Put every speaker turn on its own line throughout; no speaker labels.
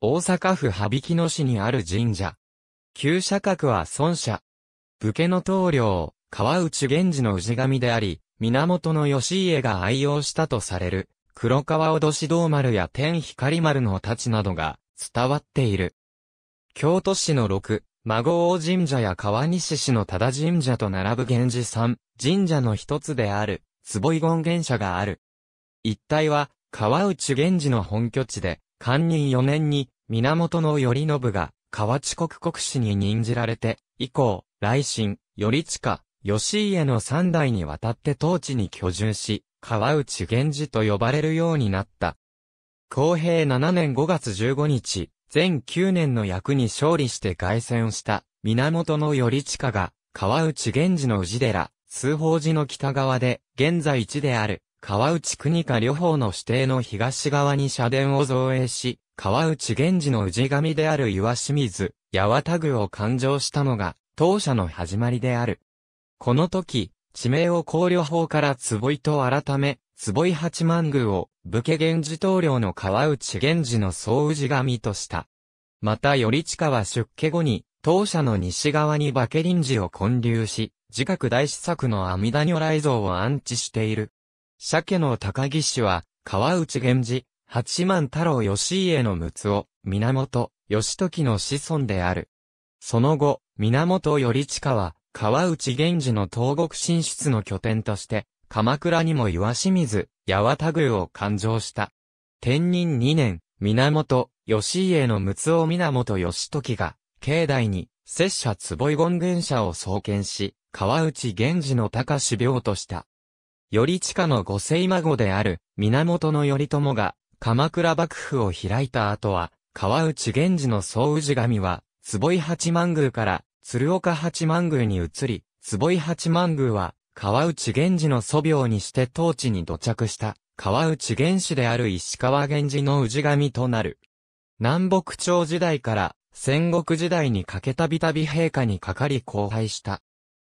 大阪府羽曳野市にある神社。旧社格は孫社。武家の棟梁、川内源氏の氏神であり、源義家が愛用したとされる、黒川脅し道丸や天光丸の太刀などが伝わっている。京都市の六、孫王神社や川西市の多田神社と並ぶ源氏三、神社の一つである、坪井権現社がある。一帯は、川内源氏の本拠地で、官人4年に、源頼信が、河内国国史に任じられて、以降、来信、頼近、吉家の三代にわたって当地に居住し、河内源氏と呼ばれるようになった。公平7年5月15日、全9年の役に勝利して凱旋した、源頼近が、河内源氏の氏寺、通報寺の北側で、現在地である、川内国家両方の指定の東側に社殿を造営し、川内源氏の氏神である岩清水、八幡宮を勘定したのが、当社の始まりである。この時、地名を考慮法から坪井と改め、坪井八幡宮を武家源氏棟領の川内源氏の総氏神とした。また頼親は出家後に、当社の西側に馬家林寺を建立し、自覚大師作の阿弥陀如来像を安置している。鮭の高木氏は、川内源氏、八幡太郎義家の六尾源、義時の子孫である。その後、源頼親は、川内源氏の東国進出の拠点として、鎌倉にも岩清水、八幡宮を勘定した。天任二年、源、義家の六尾源義時が、境内に、拙者坪井権現社を創建し、川内源氏の高志病とした。頼親の五世孫である、源頼朝が、鎌倉幕府を開いた後は、川内源氏の総氏神は、坪井八幡宮から、鶴岡八幡宮に移り、坪井八幡宮は、川内源氏の祖廟にして当地に土着した、川内源氏である石川源氏の氏神となる。南北朝時代から戦国時代にかけたびたび陛下にかかり交配した。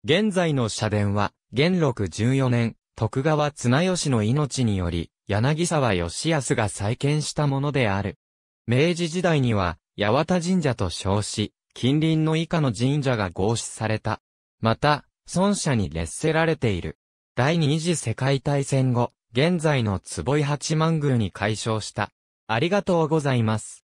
現在の社殿は、元禄14年、徳川綱吉の命により、柳沢義康が再建したものである。明治時代には、八幡神社と称し、近隣の以下の神社が合祀された。また、孫社に劣せられている。第二次世界大戦後、現在の坪井八幡宮に改称した。ありがとうございます。